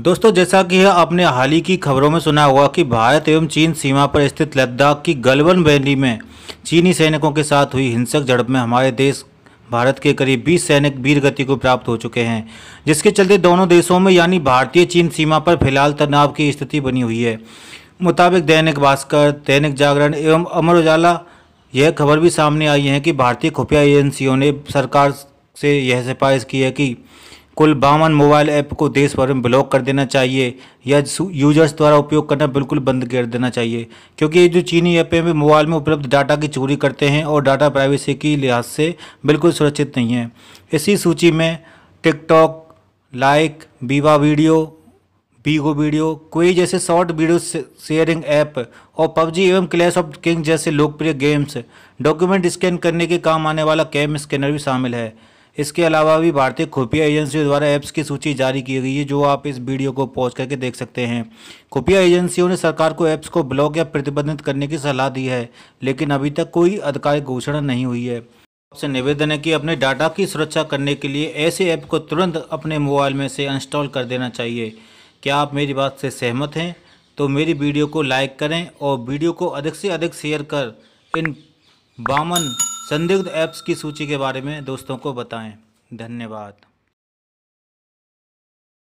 दोस्तों जैसा कि आपने हाल ही की खबरों में सुना होगा कि भारत एवं चीन सीमा पर स्थित लद्दाख की गलवन वैली में चीनी सैनिकों के साथ हुई हिंसक झड़प में हमारे देश भारत के करीब 20 सैनिक वीर गति को प्राप्त हो चुके हैं जिसके चलते दोनों देशों में यानी भारतीय चीन सीमा पर फिलहाल तनाव की स्थिति बनी हुई है मुताबिक दैनिक भास्कर दैनिक जागरण एवं अमर उजाला यह खबर भी सामने आई है कि भारतीय खुफिया एजेंसियों ने सरकार से यह सिफारिश की है कि कुल बावन मोबाइल ऐप को देश भर में ब्लॉक कर देना चाहिए या यूजर्स द्वारा उपयोग करना बिल्कुल बंद कर देना चाहिए क्योंकि ये जो चीनी ऐप है मोबाइल में उपलब्ध डाटा की चोरी करते हैं और डाटा प्राइवेसी की लिहाज से बिल्कुल सुरक्षित नहीं है इसी सूची में टिकटॉक लाइक बीवा वीडियो बीगो वीडियो कोई जैसे शॉर्ट वीडियो शेयरिंग ऐप और पबजी एवं क्लैश ऑफ किंग जैसे लोकप्रिय गेम्स डॉक्यूमेंट स्कैन करने के काम आने वाला कैम स्कैनर भी शामिल है इसके अलावा भी भारतीय खुफिया एजेंसियों द्वारा ऐप्स की सूची जारी की गई है जो आप इस वीडियो को पॉज करके देख सकते हैं खुफिया एजेंसियों ने सरकार को ऐप्स को ब्लॉक या प्रतिबंधित करने की सलाह दी है लेकिन अभी तक कोई आधिकारिक घोषणा नहीं हुई है आपसे निवेदन है कि अपने डाटा की सुरक्षा करने के लिए ऐसे ऐप को तुरंत अपने मोबाइल में से इंस्टॉल कर देना चाहिए क्या आप मेरी बात से सहमत हैं तो मेरी वीडियो को लाइक करें और वीडियो को अधिक से अधिक शेयर कर इन बामन संदिग्ध ऐप्स की सूची के बारे में दोस्तों को बताएं धन्यवाद